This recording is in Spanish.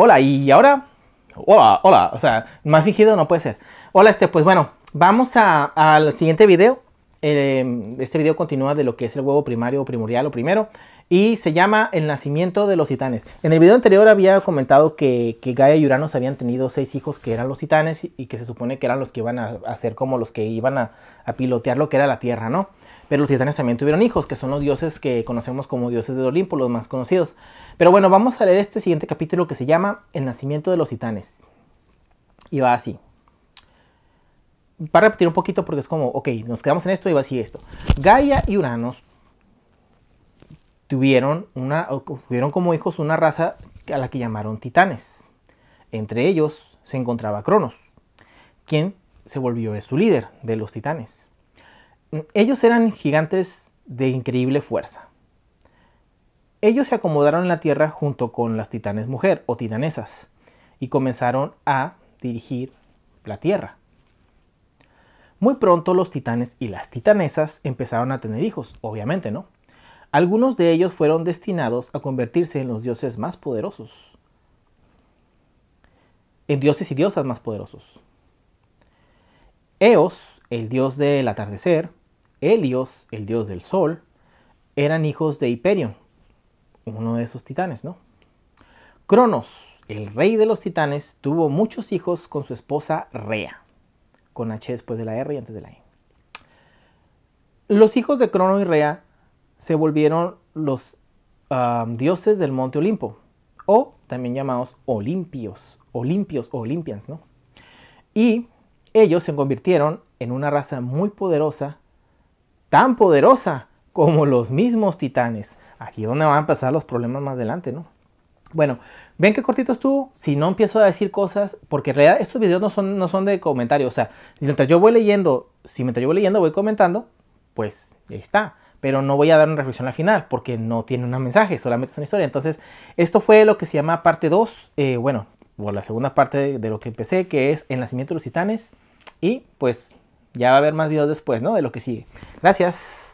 hola, ¿y ahora? Hola, hola, o sea, más fingido no puede ser. Hola, este, pues bueno, vamos al siguiente video. Eh, este video continúa de lo que es el huevo primario o primordial o primero y se llama El nacimiento de los titanes. En el video anterior había comentado que, Gaia y Uranos habían tenido seis hijos que eran los titanes y que se supone que eran los que iban a, hacer ser como los que iban a, a, pilotear lo que era la Tierra, ¿no? Pero los titanes también tuvieron hijos, que son los dioses que conocemos como dioses de Olimpo, los más conocidos. Pero bueno, vamos a leer este siguiente capítulo que se llama El nacimiento de los titanes. Y va así. Para repetir un poquito porque es como, ok, nos quedamos en esto y va así esto. Gaia y Uranos tuvieron, una, tuvieron como hijos una raza a la que llamaron titanes. Entre ellos se encontraba Cronos, quien se volvió su líder de los titanes. Mm, ellos eran gigantes de increíble fuerza. Ellos se acomodaron en la Tierra junto con las titanes mujer o titanesas y comenzaron a dirigir la Tierra. Muy pronto los titanes y las titanesas empezaron a tener hijos, obviamente, ¿no? Algunos de ellos fueron destinados a convertirse en los dioses más poderosos. En dioses y diosas más poderosos. Eos, el dios del atardecer, Helios, el dios del sol, eran hijos de Hyperion, uno de esos titanes, ¿no? Cronos, el rey de los titanes, tuvo muchos hijos con su esposa Rea con H después de la R y antes de la I. E. Los hijos de Crono y Rea se volvieron los dioses del monte Olimpo, o también llamados Olimpios, Olimpios o Olimpians, ¿no? Y ellos se convirtieron en una raza muy poderosa, tan poderosa como los mismos titanes. Aquí es donde van a pasar los problemas más adelante, ¿no? Bueno, ¿ven qué cortito estuvo? Si no empiezo a decir cosas, porque en realidad estos videos no son, no son de comentarios, o sea, mientras yo voy leyendo, si mientras yo voy leyendo voy comentando, pues ahí está. Pero no voy a dar una reflexión al final, porque no tiene un mensaje, solamente es una historia. Entonces, esto fue lo que se llama parte 2, eh, bueno, o la segunda parte de, lo que empecé, que es el nacimiento de los titanes. Y pues ya va a haber más videos después, ¿no? De lo que sigue. Gracias.